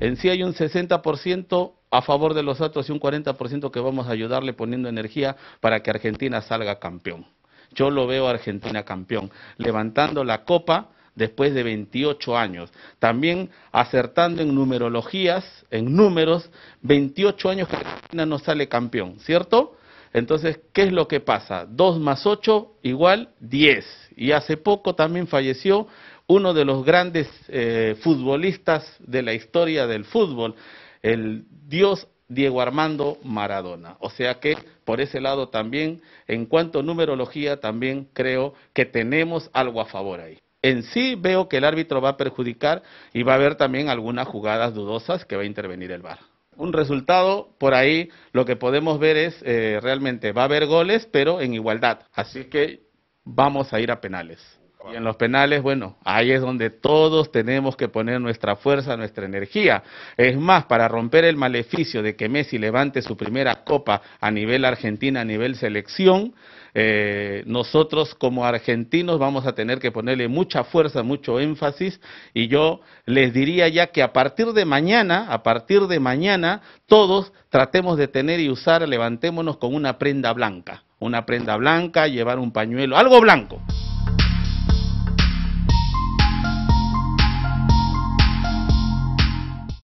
En sí hay un 60% a favor de los otros y un 40% que vamos a ayudarle poniendo energía para que Argentina salga campeón. Yo lo veo a Argentina campeón, levantando la copa después de 28 años. También acertando en numerologías, en números, 28 años que Argentina no sale campeón, ¿cierto? Entonces, ¿qué es lo que pasa? 2 más 8 igual 10. Y hace poco también falleció uno de los grandes eh, futbolistas de la historia del fútbol, el dios Diego Armando Maradona. O sea que por ese lado también, en cuanto a numerología, también creo que tenemos algo a favor ahí. En sí veo que el árbitro va a perjudicar y va a haber también algunas jugadas dudosas que va a intervenir el VAR un resultado por ahí lo que podemos ver es eh, realmente va a haber goles pero en igualdad así que vamos a ir a penales y en los penales, bueno, ahí es donde todos tenemos que poner nuestra fuerza, nuestra energía. Es más, para romper el maleficio de que Messi levante su primera copa a nivel Argentina, a nivel selección, eh, nosotros como argentinos vamos a tener que ponerle mucha fuerza, mucho énfasis y yo les diría ya que a partir de mañana, a partir de mañana, todos tratemos de tener y usar, levantémonos con una prenda blanca, una prenda blanca, llevar un pañuelo, algo blanco.